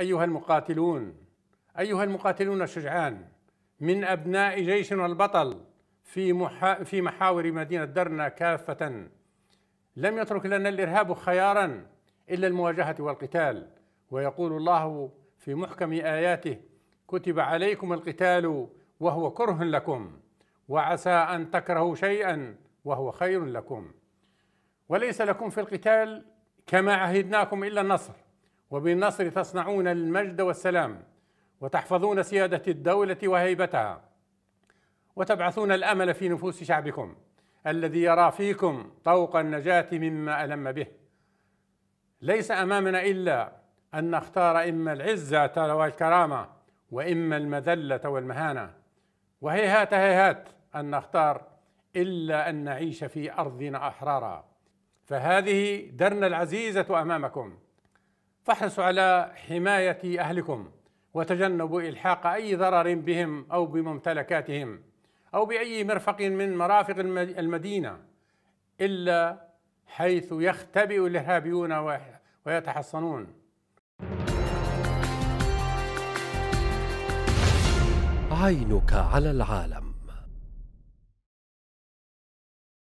أيها المقاتلون أيها المقاتلون الشجعان من أبناء جيشنا البطل في محا في محاور مدينة درنا كافة لم يترك لنا الإرهاب خيارا إلا المواجهة والقتال ويقول الله في محكم آياته كتب عليكم القتال وهو كره لكم وعسى أن تكرهوا شيئا وهو خير لكم وليس لكم في القتال كما عهدناكم إلا النصر وبالنصر تصنعون المجد والسلام وتحفظون سيادة الدولة وهيبتها وتبعثون الأمل في نفوس شعبكم الذي يرى فيكم طوق النجاة مما ألم به ليس أمامنا إلا أن نختار إما العزة والكرامة وإما المذلة والمهانة وهيهات هيهات أن نختار إلا أن نعيش في أرضنا أحرارا فهذه درنا العزيزة أمامكم فاحرصوا على حماية أهلكم وتجنبوا إلحاق أي ضرر بهم أو بممتلكاتهم أو بأي مرفق من مرافق المدينة إلا حيث يختبئ الإرهابيون ويتحصنون عينك على العالم